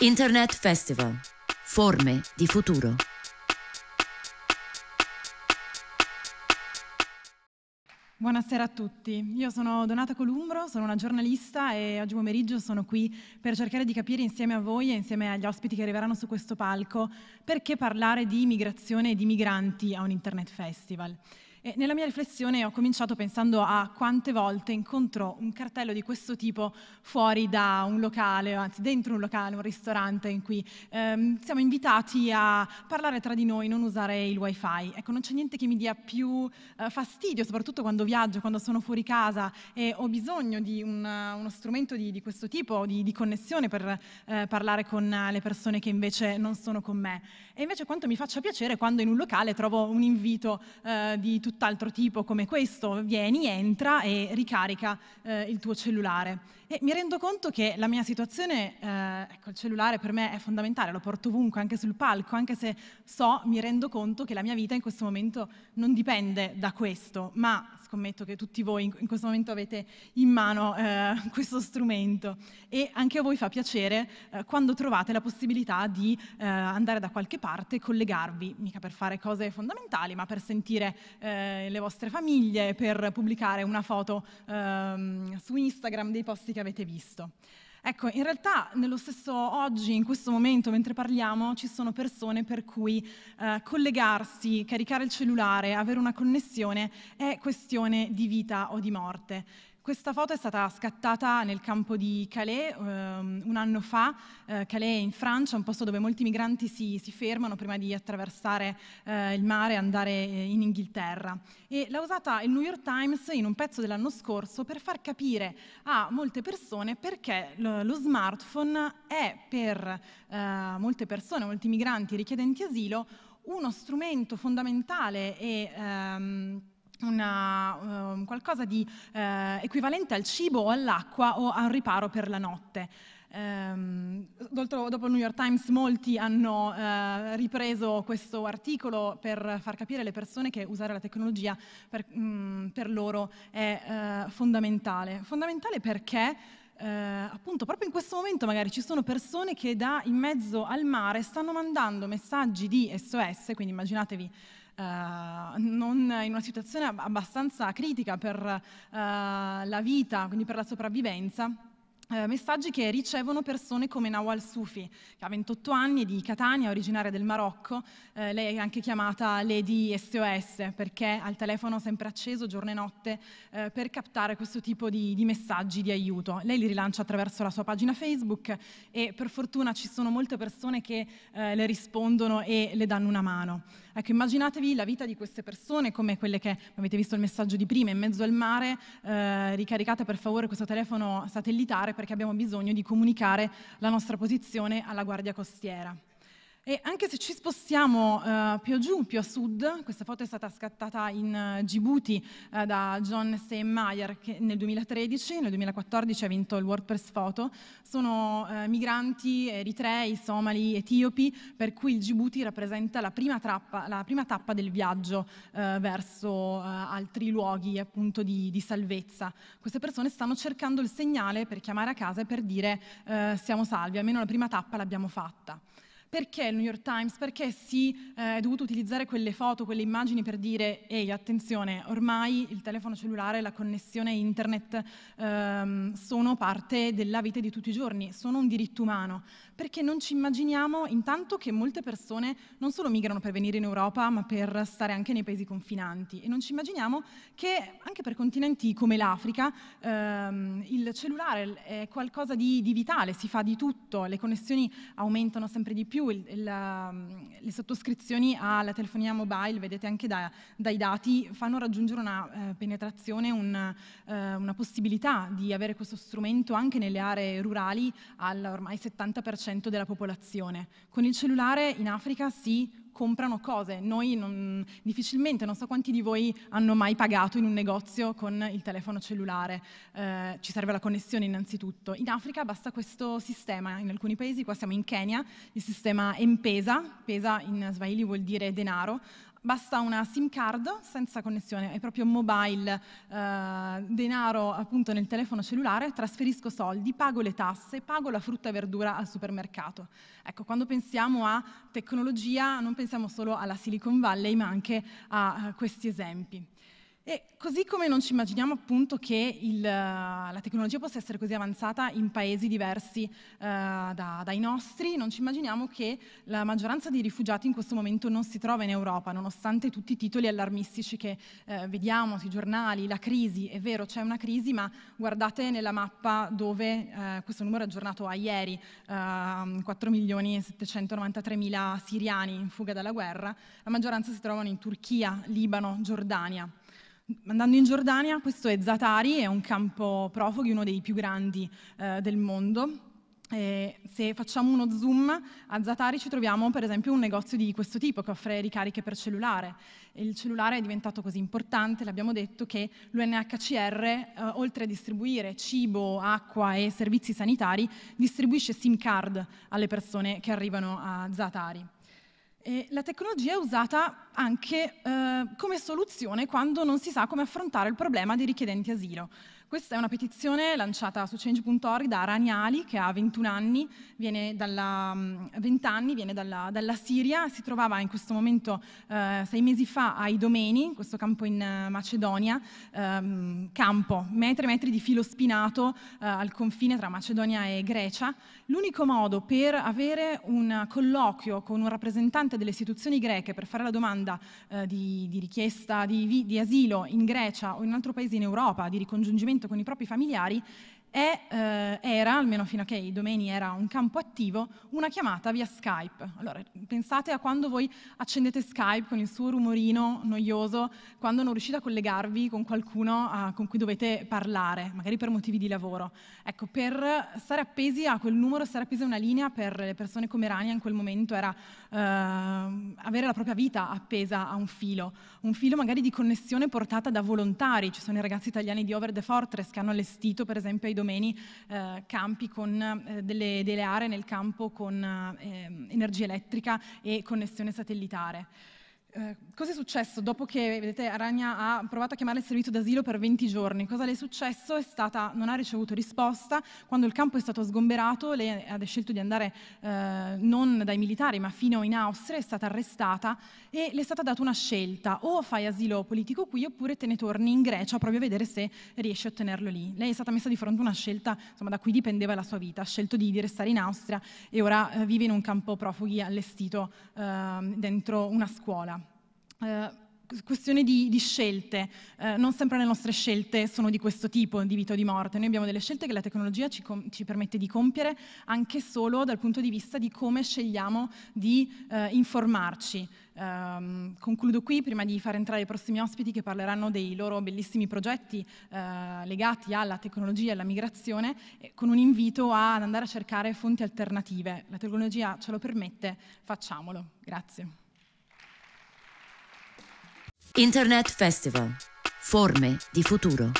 Internet Festival. Forme di futuro. Buonasera a tutti, io sono Donata Columbro, sono una giornalista e oggi pomeriggio sono qui per cercare di capire insieme a voi e insieme agli ospiti che arriveranno su questo palco perché parlare di migrazione e di migranti a un Internet Festival. E nella mia riflessione ho cominciato pensando a quante volte incontro un cartello di questo tipo fuori da un locale, anzi dentro un locale, un ristorante in cui ehm, siamo invitati a parlare tra di noi, non usare il wifi. Ecco, non c'è niente che mi dia più eh, fastidio, soprattutto quando viaggio, quando sono fuori casa e ho bisogno di un, uno strumento di, di, questo tipo, di, di connessione per eh, parlare con le persone che invece non sono con me. E invece quanto mi faccia piacere quando in un locale trovo un invito eh, di tutti tutt'altro tipo come questo, vieni, entra e ricarica eh, il tuo cellulare. E mi rendo conto che la mia situazione, eh, ecco, il cellulare per me è fondamentale, lo porto ovunque, anche sul palco, anche se so, mi rendo conto che la mia vita in questo momento non dipende da questo, ma scommetto che tutti voi in, questo momento avete in mano eh, questo strumento e anche a voi fa piacere eh, quando trovate la possibilità di eh, andare da qualche parte e collegarvi, mica per fare cose fondamentali, ma per sentire eh, eh, le vostre famiglie per pubblicare una foto ehm, su Instagram dei posti che avete visto. Ecco, in realtà nello stesso oggi, in questo momento, mentre parliamo, ci sono persone per cui eh, collegarsi, caricare il cellulare, avere una connessione è questione di vita o di morte. Questa foto è stata scattata nel campo di Calais ehm, un anno fa. Eh, Calais in Francia, un posto dove molti migranti si, si fermano prima di attraversare eh, il mare e andare eh, in Inghilterra. E l'ha usata il New York Times in un pezzo dell'anno scorso per far capire a molte persone perché lo, lo smartphone è per eh, molte persone, molti migranti richiedenti asilo, uno strumento fondamentale e... Ehm, una, um, qualcosa di eh, equivalente al cibo o all'acqua o a un riparo per la notte. Um, dopo il New York Times molti hanno uh, ripreso questo articolo per far capire alle persone che usare la tecnologia per, um, per loro è uh, fondamentale. Fondamentale perché uh, appunto proprio in questo momento magari ci sono persone che da in mezzo al mare stanno mandando messaggi di SOS, quindi immaginatevi eh, non, in una situazione abbastanza critica per eh, la vita, quindi per la sopravvivenza, eh, messaggi che ricevono persone come Nawal Sufi, che ha 28 anni, di Catania, originaria del Marocco. Eh, lei è anche chiamata Lady SOS perché ha il telefono sempre acceso giorno e notte eh, per captare questo tipo di, di, messaggi di aiuto. Lei li rilancia attraverso la sua pagina Facebook e per fortuna ci sono molte persone che eh, le rispondono e le danno una mano. Ecco, immaginatevi la vita di queste persone come quelle che avete visto il messaggio di prima, in mezzo al mare, eh, ricaricate per favore questo telefono satellitare perché abbiamo bisogno di comunicare la nostra posizione alla Guardia Costiera. E anche se ci spostiamo eh, più giù, più a sud, questa foto è stata scattata in Djibouti eh, eh, da John Steinmeier che nel 2013, nel 2014 ha vinto il WordPress Photo, sono eh, migranti eritrei, somali, etiopi, per cui il Djibouti rappresenta la prima, trappa, la prima tappa del viaggio eh, verso eh, altri luoghi appunto di, di, salvezza. Queste persone stanno cercando il segnale per chiamare a casa e per dire siamo salvi, almeno la prima tappa l'abbiamo fatta. Perché il New York Times? Perché si eh, è dovuto utilizzare quelle foto, quelle immagini per dire, ehi attenzione, ormai il telefono cellulare, la connessione internet ehm, sono parte della vita di tutti i giorni, sono un diritto umano. Perché non ci immaginiamo intanto che molte persone non solo migrano per venire in Europa, ma per stare anche nei paesi confinanti. E non ci immaginiamo che anche per continenti come l'Africa ehm, il cellulare è qualcosa di, di vitale, si fa di tutto, le connessioni aumentano sempre di più più il, la, ehm, le sottoscrizioni alla telefonia mobile, vedete anche da, dai dati, fanno raggiungere una eh, penetrazione, una, eh, una possibilità di avere questo strumento anche nelle aree rurali al ormai 70% della popolazione. Con il cellulare in Africa si comprano cose. Noi non, difficilmente, non so quanti di voi hanno mai pagato in un negozio con il telefono cellulare, eh, ci serve la connessione innanzitutto. In Africa basta questo sistema, in alcuni paesi, qua siamo in Kenya, il sistema M-Pesa, pesa in swahili vuol dire denaro, Basta una SIM card senza connessione è proprio mobile, eh, denaro appunto nel telefono cellulare, trasferisco soldi, pago le tasse, pago la frutta e verdura al supermercato. Ecco, quando pensiamo a tecnologia non pensiamo solo alla Silicon Valley, ma anche a questi esempi. E così come non ci immaginiamo appunto che il, eh, la tecnologia possa essere così avanzata in paesi diversi eh, da, dai nostri, non ci immaginiamo che la maggioranza dei rifugiati in questo momento non si trova in Europa, nonostante tutti i titoli allarmistici che eh, vediamo sui giornali, la crisi, è vero c'è una crisi, ma guardate nella mappa dove eh, questo numero è aggiornato a ieri, 4 ehm, milioni 793 mila siriani in fuga dalla guerra, la maggioranza si trovano in Turchia, Libano, Giordania. Andando in Giordania, questo è Zatari, è un campo profughi, uno dei più grandi eh, del mondo. E se facciamo uno zoom a Zatari ci troviamo per esempio un negozio di questo tipo che offre ricariche per cellulare. Il cellulare è diventato così importante, l'abbiamo detto, che l'UNHCR, eh, oltre a distribuire cibo, acqua e servizi sanitari, distribuisce SIM card alle persone che arrivano a Zatari. E la tecnologia è usata anche eh, come soluzione quando non si sa come affrontare il problema dei richiedenti asilo. Questa è una petizione lanciata su change.org da Raniali, che ha 21 anni, viene dalla, 20 mm, anni, viene dalla, dalla Siria, si trovava in questo momento eh, sei mesi fa ai Domeni, questo campo in eh, Macedonia, ehm, campo, metri e metri di filo spinato eh, al confine tra Macedonia e Grecia. L'unico modo per avere un colloquio con un rappresentante delle istituzioni greche per fare la domanda eh, di, di, richiesta di, di asilo in Grecia o in un altro paese in Europa, di ricongiungimento con i propri familiari e, eh, era, almeno fino a che i domeni era un campo attivo, una chiamata via Skype. Allora, pensate a quando voi accendete Skype con il suo rumorino noioso, quando non riuscite a collegarvi con qualcuno a, ah, con cui dovete parlare, magari per motivi di lavoro. Ecco, per stare appesi a quel numero, stare appesi a una linea per le persone come Rania in quel momento era eh, avere la propria vita appesa a un filo, un filo magari di connessione portata da volontari. Ci sono i ragazzi italiani di Over the Fortress che hanno allestito, per esempio, ai domeni condomini eh, campi con eh, delle, delle, aree nel campo con eh, ehm, energia elettrica e connessione satellitare. Eh, cosa è successo dopo che vedete, Aragna ha provato a chiamare il servizio d'asilo per 20 giorni? Cosa le è successo? È stata, non ha ricevuto risposta. Quando il campo è stato sgomberato, lei ha scelto di andare eh, non dai militari ma fino in Austria, è stata arrestata e le è stata data una scelta: o fai asilo politico qui oppure te ne torni in Grecia proprio a vedere se riesci a ottenerlo lì. Lei è stata messa di fronte a una scelta insomma, da cui dipendeva la sua vita. Ha scelto di, di restare in Austria e ora eh, vive in un campo profughi allestito ehm, dentro una scuola. Eh, questione di, di scelte, eh, non sempre le nostre scelte sono di questo tipo, di vita o di morte, noi abbiamo delle scelte che la tecnologia ci, com- ci permette di compiere anche solo dal punto di vista di come scegliamo di eh, informarci. Um, concludo qui prima di far entrare i prossimi ospiti che parleranno dei loro bellissimi progetti uh, legati alla tecnologia e alla migrazione, con un invito ad andare a cercare fonti alternative. La tecnologia ce lo permette, facciamolo. Grazie. Internet Festival. Forme di futuro.